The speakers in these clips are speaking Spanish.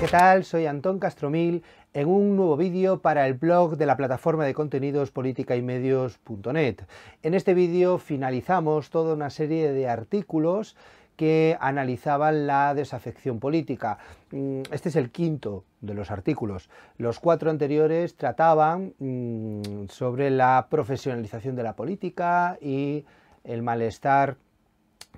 ¿qué tal? Soy Antón Castromil en un nuevo vídeo para el blog de la plataforma de contenidos política y medios.net. En este vídeo finalizamos toda una serie de artículos que analizaban la desafección política. Mm, este es el quinto de los artículos. Los cuatro anteriores trataban mm, sobre la profesionalización de la política y el malestar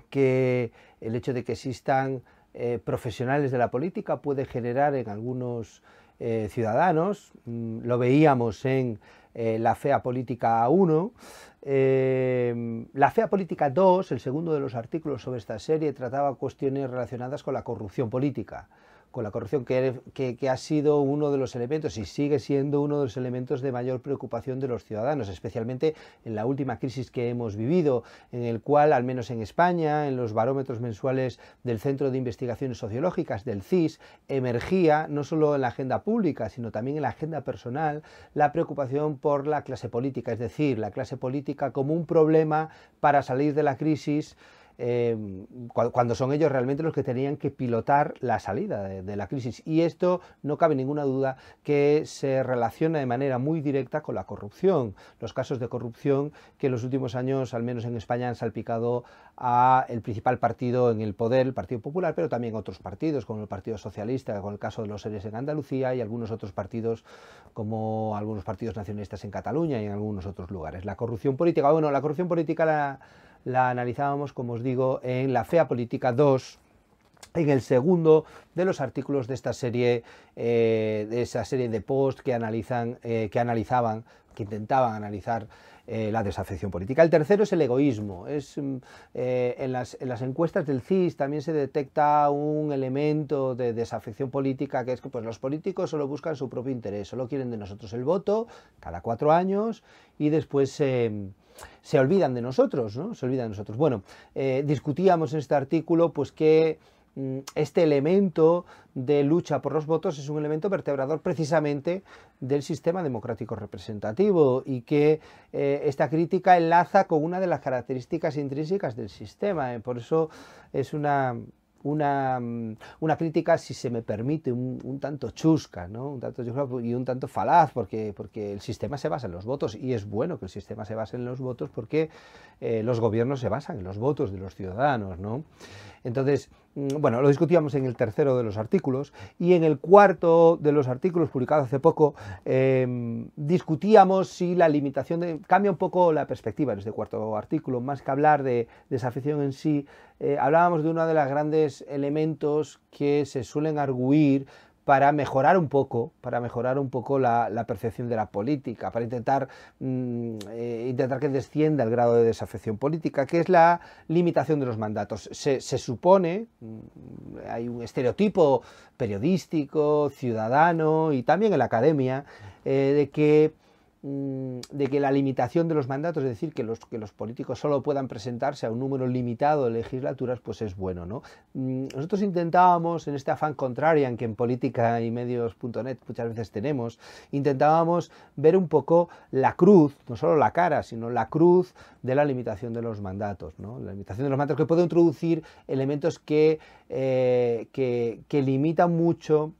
que el hecho de que existan eh, profesionales de la política puede generar en algunos eh, ciudadanos. Mm, lo veíamos en eh, la FEA Política 1. la FEA Política 2, el segundo de los artículos sobre esta serie, trataba cuestiones relacionadas con la corrupción política con la corrupción, que, ha sido uno de los elementos y sigue siendo uno de los elementos de mayor preocupación de los ciudadanos, especialmente en la última crisis que hemos vivido, en el cual, al menos en España, en los barómetros mensuales del Centro de Investigaciones Sociológicas, del CIS, emergía, no solo en la agenda pública, sino también en la agenda personal, la preocupación por la clase política, es decir, la clase política como un problema para salir de la crisis Em, cuando son ellos realmente los que tenían que pilotar la salida de, la crisis. Y esto no cabe ninguna duda que se relaciona de manera muy directa con la corrupción, los casos de corrupción que en los últimos años, al menos en España, han salpicado a el principal partido en el poder, el Partido Popular, pero también otros partidos, como el Partido Socialista, con el caso de los seres en Andalucía y algunos otros partidos, como algunos partidos nacionalistas en Cataluña y en algunos otros lugares. La corrupción política, bueno, la corrupción política la la analizábamos, como os digo, en La Fea Política 2, en el segundo de los artículos de esta serie, eh, de esa serie de posts que analizan, eh, que analizaban, que intentaban analizar eh, la desafección política. El tercero es el egoísmo. Es, mm, en las, encuestas del CIS también se detecta un elemento de desafección política que es que pues, los políticos solo buscan su propio interés, solo quieren de nosotros el voto cada cuatro años y después se olvidan de nosotros, ¿no? Se olvidan de nosotros. Bueno, discutíamos en este artículo pues que Mm, este elemento de lucha por los votos es un elemento vertebrador precisamente del sistema democrático representativo y que eh, esta crítica enlaza con una de las características intrínsecas del sistema. Eh. Por eso es una, mm, una, crítica, si se me permite, un, tanto chusca, ¿no? un tanto y un tanto falaz, porque, porque el sistema se basa en los votos y es bueno que el sistema se base en los votos porque eh, los gobiernos se basan en los votos de los ciudadanos. ¿no? Entonces, Mm, bueno, lo discutíamos en el tercero de los artículos y en el cuarto de los artículos publicados hace poco em, discutíamos si la limitación cambia un poco la perspectiva en este cuarto artículo, más que hablar de, desafición en sí, eh, hablábamos de uno de los grandes elementos que se suelen arguir para mejorar un poco, para mejorar un poco la, percepción de la política, para intentar, mm, eh, intentar que descienda el grado de desafección política, que es la limitación de los mandatos. Se, supone, mm, hay un estereotipo periodístico, ciudadano y también en la academia, eh, de que Mm, de que la limitación de los mandatos, es decir, que los, que los políticos solo puedan presentarse a un número limitado de legislaturas, pues es bueno. ¿no? Mm, nosotros intentábamos, en este afán contrarian que en política y medios.net muchas veces tenemos, intentábamos ver un poco la cruz, no solo la cara, sino la cruz de la limitación de los mandatos. La limitación de los mandatos que puede introducir elementos que, eh, que limitan mucho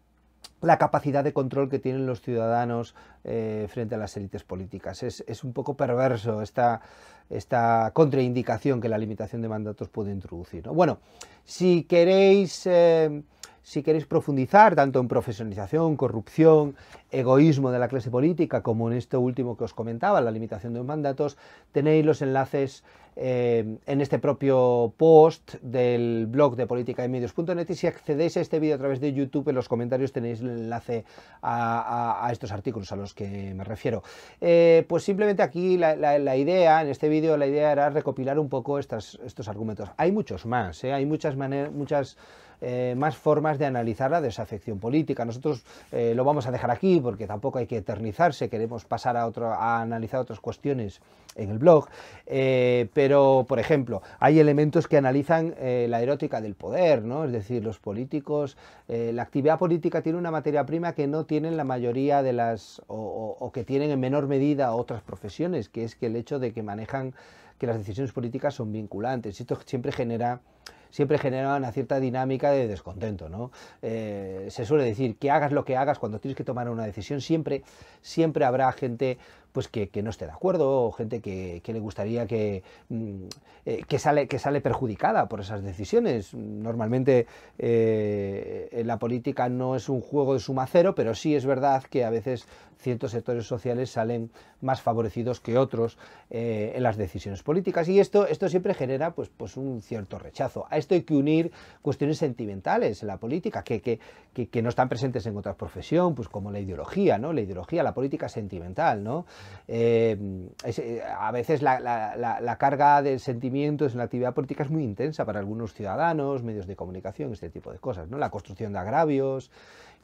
la capacidad de control que tienen los ciudadanos eh, frente a las élites políticas. Es, un poco perverso esta, esta, contraindicación que la limitación de mandatos puede introducir. Bueno, si queréis... Eh, si queréis profundizar tanto en profesionalización, corrupción, egoísmo de la clase política, como en este último que os comentaba, la limitación de mandatos, tenéis los enlaces eh, en este propio post del blog de política y y si accedéis a este vídeo a través de YouTube, en los comentarios tenéis el enlace a, estos artículos a los que me refiero. Eh, pues simplemente aquí la, idea, en este vídeo, la idea era recopilar un poco estos argumentos. Hay muchos más, ¿eh? hay muchas maneras, muchas eh, más formas de analizar la desafección política. Nosotros eh, lo vamos a dejar aquí porque tampoco hay que eternizarse, queremos pasar a, otro, a analizar otras cuestiones en el blog, eh, pero por ejemplo, hay elementos que analizan la erótica del poder, ¿no? es decir, los políticos, la actividad política tiene una materia prima que no tienen la mayoría de las, o, o que tienen en menor medida otras profesiones, que es que el hecho de que manejan que las decisiones políticas son vinculantes. Esto siempre genera siempre genera una cierta dinámica de descontento. ¿no? Eh, se suele decir que hagas lo que hagas cuando tienes que tomar una decisión, siempre, siempre habrá gente pues que, no esté de acuerdo o gente que, le gustaría que, mm, eh, que, sale, perjudicada por esas decisiones. Normalmente eh, la política no es un juego de suma cero, pero sí es verdad que a veces ciertos sectores sociales salen más favorecidos que otros eh, en las decisiones políticas y esto, esto siempre genera pues, pues un cierto rechazo. A esto hay que unir cuestiones sentimentales en la política que, que, que, que no están presentes en otras profesión, pues como la ideología, ¿no? La ideología, la política sentimental, ¿no? Eh, eh, a veces la, carga de sentimientos en la actividad política es muy intensa para algunos ciudadanos, medios de comunicación, este tipo de cosas, ¿no? La construcción de agravios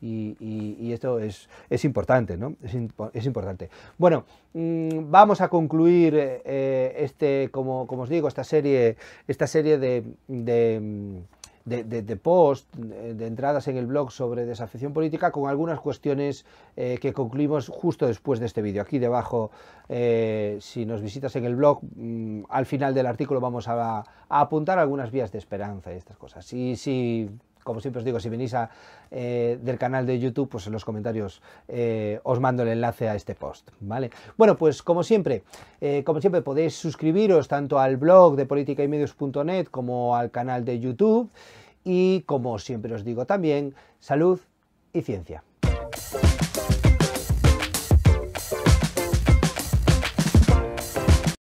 y, esto es, es, importante, ¿no? Es, importante. Bueno, mm, vamos a concluir eh, este, como, como, os digo, esta serie, esta serie de mm, de, post, de entradas en el blog sobre desafección política, con algunas cuestiones eh, que concluimos justo después de este vídeo. Aquí debajo, eh, si nos visitas en el blog, mm, al final del artículo vamos a, apuntar algunas vías de esperanza y estas cosas. Y si como siempre os digo, si venís eh, del canal de YouTube, pues en los comentarios eh, os mando el enlace a este post, ¿vale? Bueno, pues como siempre, eh, como siempre podéis suscribiros tanto al blog de politicaymedios.net como al canal de YouTube y como siempre os digo también, salud y ciencia.